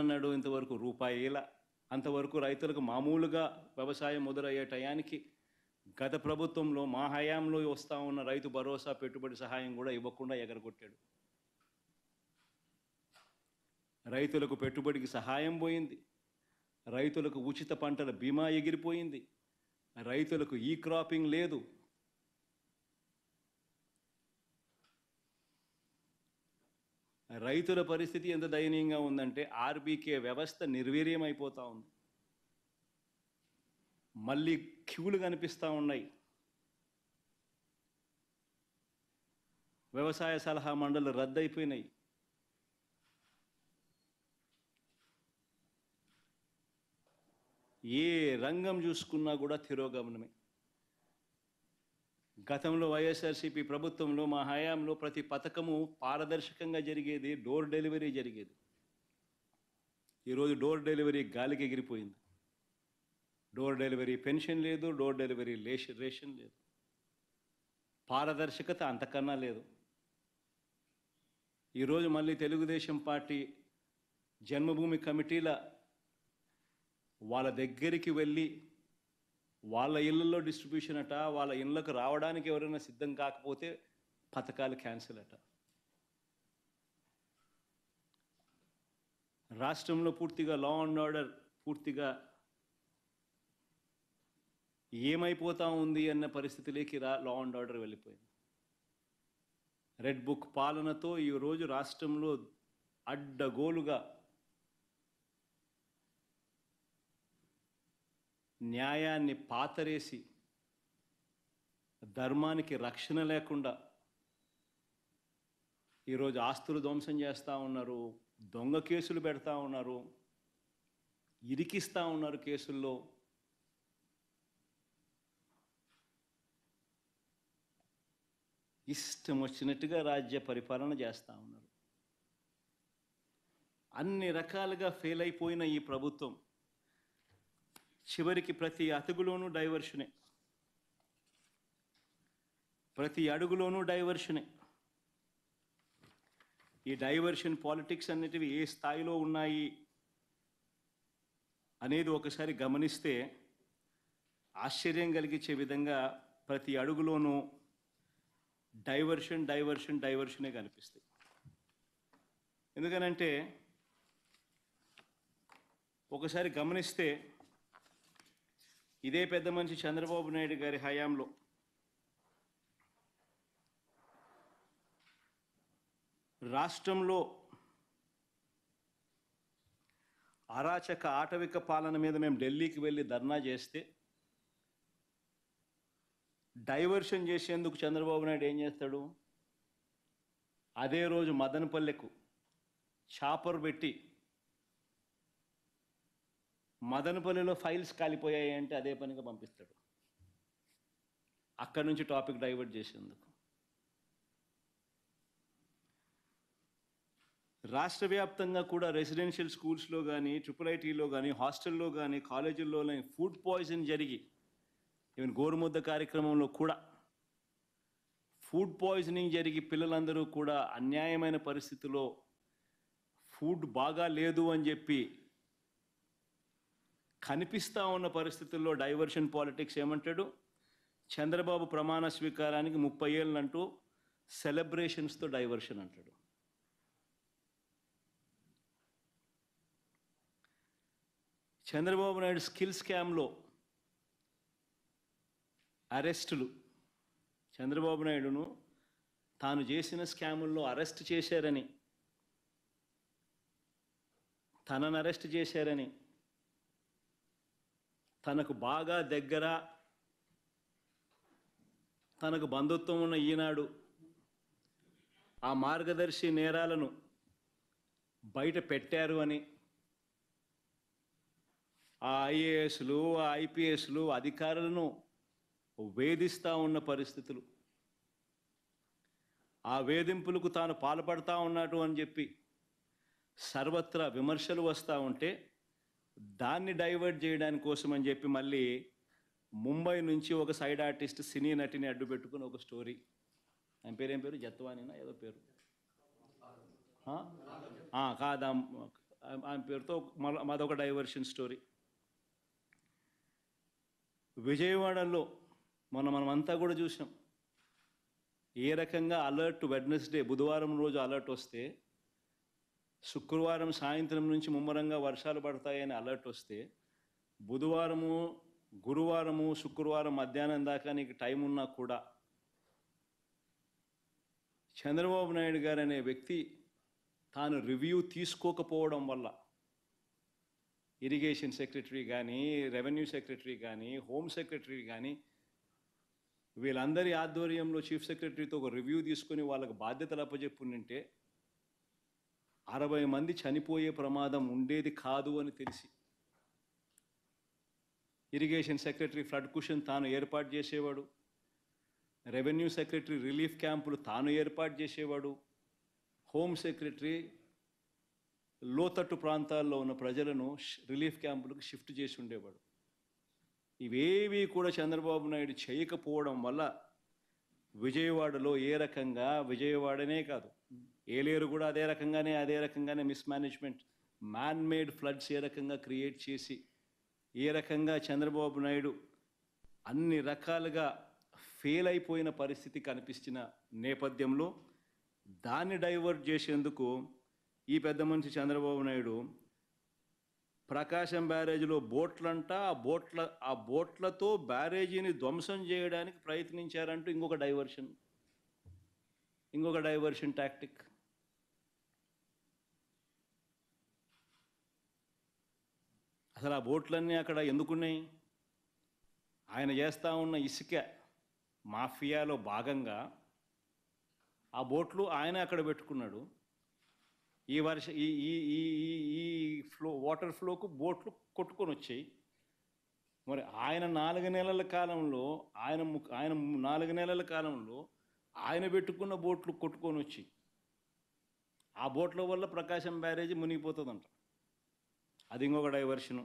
అన్నాడు ఇంతవరకు రూపాయిల అంతవరకు రైతులకు మామూలుగా వ్యవసాయం మొదలయ్యే టయానికి గత ప్రభుత్వంలో మా హయాంలో వస్తూ ఉన్న రైతు భరోసా పెట్టుబడి సహాయం కూడా ఇవ్వకుండా ఎగరగొట్టాడు రైతులకు పెట్టుబడికి సహాయం పోయింది రైతులకు ఉచిత పంటల బీమా ఎగిరిపోయింది రైతులకు ఈ క్రాపింగ్ లేదు రైతుల పరిస్థితి ఎంత దయనీయంగా ఉందంటే ఆర్బీకే వ్యవస్థ నిర్వీర్యం అయిపోతూ ఉంది మళ్ళీ క్యూలు కనిపిస్తూ ఉన్నాయి వ్యవసాయ సలహా మండలు రద్దయిపోయినాయి ఏ రంగం చూసుకున్నా కూడా తిరోగమనమే గతంలో వైఎస్ఆర్సీపీ ప్రభుత్వంలో మా హయాంలో ప్రతి పథకము పారదర్శకంగా జరిగేది డోర్ డెలివరీ జరిగేది ఈరోజు డోర్ డెలివరీ గాలికి ఎగిరిపోయింది డోర్ డెలివరీ పెన్షన్ లేదు డోర్ డెలివరీ లేష రేషన్ లేదు పారదర్శకత అంతకన్నా లేదు ఈరోజు మళ్ళీ తెలుగుదేశం పార్టీ జన్మభూమి కమిటీల వాళ్ళ దగ్గరికి వెళ్ళి వాళ్ళ ఇళ్లలో డిస్ట్రిబ్యూషన్ అట వాళ్ళ ఇళ్ళకు రావడానికి ఎవరైనా సిద్ధం కాకపోతే పథకాలు క్యాన్సిల్ అట రాష్ట్రంలో పూర్తిగా లా అండ్ ఆర్డర్ పూర్తిగా ఏమైపోతా ఉంది అన్న పరిస్థితిలోకి రా లా అండ్ ఆర్డర్ వెళ్ళిపోయింది రెడ్ బుక్ పాలనతో ఈరోజు రాష్ట్రంలో అడ్డగోలుగా న్యాయాన్ని పాతరేసి ధర్మానికి రక్షణ లేకుండా ఈరోజు ఆస్తులు ధ్వంసం చేస్తూ ఉన్నారు దొంగ కేసులు పెడతా ఉన్నారు ఇరికిస్తూ ఉన్నారు కేసుల్లో ఇష్టం వచ్చినట్టుగా రాజ్య పరిపాలన చేస్తూ ఉన్నారు అన్ని రకాలుగా ఫెయిల్ అయిపోయిన ఈ ప్రభుత్వం చివరికి ప్రతి అతుగులోనూ డైవర్షనే ప్రతి అడుగులోనూ డైవర్షనే ఈ డైవర్షన్ పాలిటిక్స్ అనేటివి ఏ స్థాయిలో ఉన్నాయి అనేది ఒకసారి గమనిస్తే ఆశ్చర్యం కలిగించే విధంగా ప్రతి అడుగులోనూ డైవర్షన్ డైవర్షన్ డైవర్షనే కనిపిస్తాయి ఎందుకనంటే ఒకసారి గమనిస్తే ఇదే పెద్ద మనిషి చంద్రబాబు నాయుడు గారి హయాంలో రాష్ట్రంలో అరాచక ఆటవిక పాలన మీద మేము ఢిల్లీకి వెళ్ళి ధర్నా చేస్తే డైవర్షన్ చేసేందుకు చంద్రబాబు నాయుడు ఏం చేస్తాడు అదే రోజు మదనపల్లెకు చాపర్ పెట్టి మదనపల్లిలో ఫైల్స్ కాలిపోయాయి అంటే అదే పనిగా పంపిస్తాడు అక్కడి నుంచి టాపిక్ డైవర్ట్ చేసేందుకు రాష్ట్ర వ్యాప్తంగా కూడా రెసిడెన్షియల్ స్కూల్స్లో కానీ ట్రిపుల్ ఐటీలో కానీ హాస్టల్లో కానీ కాలేజీల్లో కానీ ఫుడ్ పాయిజన్ జరిగి ఈవెన్ గోరుముద్ద కార్యక్రమంలో కూడా ఫుడ్ పాయిజనింగ్ జరిగి పిల్లలందరూ కూడా అన్యాయమైన పరిస్థితిలో ఫుడ్ బాగా లేదు అని చెప్పి కనిపిస్తూ ఉన్న పరిస్థితుల్లో డైవర్షన్ పాలిటిక్స్ ఏమంటాడు చంద్రబాబు ప్రమాణ స్వీకారానికి ముప్పై అంటూ సెలబ్రేషన్స్తో డైవర్షన్ అంటాడు చంద్రబాబు నాయుడు స్కిల్ స్కామ్లో అరెస్టులు చంద్రబాబు నాయుడును తాను చేసిన స్కాముల్లో అరెస్ట్ చేశారని తనను అరెస్ట్ చేశారని తనకు బాగా దగ్గర తనకు బంధుత్వం ఉన్న ఈనాడు ఆ మార్గదర్శి నేరాలను బయట పెట్టారు అని ఆ ఐఏఎస్లు ఆ ఐపీఎస్లు అధికారులను వేధిస్తూ ఉన్న పరిస్థితులు ఆ వేధింపులకు తాను పాల్పడతా ఉన్నాడు అని చెప్పి సర్వత్రా విమర్శలు వస్తూ ఉంటే దాన్ని డైవర్ట్ చేయడానికి కోసం అని చెప్పి మళ్ళీ ముంబై నుంచి ఒక సైడ్ ఆర్టిస్ట్ సినీ నటిని అడ్డు పెట్టుకుని ఒక స్టోరీ ఆయన పేరు ఏం పేరు జత్వానినా ఏదో పేరు కాదా ఆయన పేరుతో మాదొక డైవర్షన్ స్టోరీ విజయవాడలో మొన్న మనమంతా కూడా చూసాం ఏ రకంగా అలర్ట్ వెడ్నెస్డే బుధవారం రోజు అలర్ట్ వస్తే శుక్రవారం సాయంత్రం నుంచి ముమ్మరంగా వర్షాలు పడతాయని అలర్ట్ వస్తే బుధవారము గురువారము శుక్రవారం మధ్యాహ్నం దాకా నీకు టైం ఉన్నా కూడా చంద్రబాబు నాయుడు గారు అనే వ్యక్తి తాను రివ్యూ తీసుకోకపోవడం వల్ల ఇరిగేషన్ సెక్రటరీ కానీ రెవెన్యూ సెక్రటరీ కానీ హోమ్ సెక్రటరీ కానీ వీళ్ళందరి ఆధ్వర్యంలో చీఫ్ సెక్రటరీతో ఒక రివ్యూ తీసుకుని వాళ్ళకి బాధ్యతలు అప్పచెప్పుంటే అరవై మంది చనిపోయే ప్రమాదం ఉండేది కాదు అని తెలిసి ఇరిగేషన్ సెక్రటరీ ఫ్లడ్ కుషన్ తాను ఏర్పాటు చేసేవాడు రెవెన్యూ సెక్రటరీ రిలీఫ్ క్యాంపులు తాను ఏర్పాటు చేసేవాడు హోమ్ సెక్రటరీ లోతట్టు ప్రాంతాల్లో ఉన్న ప్రజలను రిలీఫ్ క్యాంపులకు షిఫ్ట్ చేసి ఉండేవాడు ఇవేవి కూడా చంద్రబాబు నాయుడు చేయకపోవడం వల్ల విజయవాడలో ఏ రకంగా విజయవాడనే కాదు ఏలేరు కూడా అదే రకంగానే అదే రకంగానే మిస్మేనేజ్మెంట్ మ్యాన్ మేడ్ ఫ్లడ్స్ ఏ రకంగా క్రియేట్ చేసి ఏ రకంగా చంద్రబాబు నాయుడు అన్ని రకాలుగా ఫెయిల్ అయిపోయిన పరిస్థితి కనిపించిన నేపథ్యంలో దాన్ని డైవర్ట్ చేసేందుకు ఈ పెద్ద మనిషి చంద్రబాబు నాయుడు ప్రకాశం బ్యారేజీలో బోట్లంట ఆ బోట్ల ఆ బోట్లతో బ్యారేజీని ధ్వంసం చేయడానికి ప్రయత్నించారంటూ ఇంకొక డైవర్షన్ ఇంకొక డైవర్షన్ టాక్టిక్ అసలు ఆ బోట్లన్నీ అక్కడ ఎందుకున్నాయి ఆయన చేస్తూ ఉన్న ఇసుక మాఫియాలో భాగంగా ఆ బోట్లు ఆయన అక్కడ పెట్టుకున్నాడు ఈ వర్ష ఈ ఈ ఈ ఈ ఫ్లో వాటర్ ఫ్లోకు బోట్లు కొట్టుకొని వచ్చాయి మరి ఆయన నాలుగు నెలల కాలంలో ఆయన ఆయన నాలుగు నెలల కాలంలో ఆయన పెట్టుకున్న బోట్లు కొట్టుకొని వచ్చి ఆ బోట్ల వల్ల ప్రకాశం బ్యారేజీ మునిగిపోతుందంట అది ఇంకొక డైవర్షను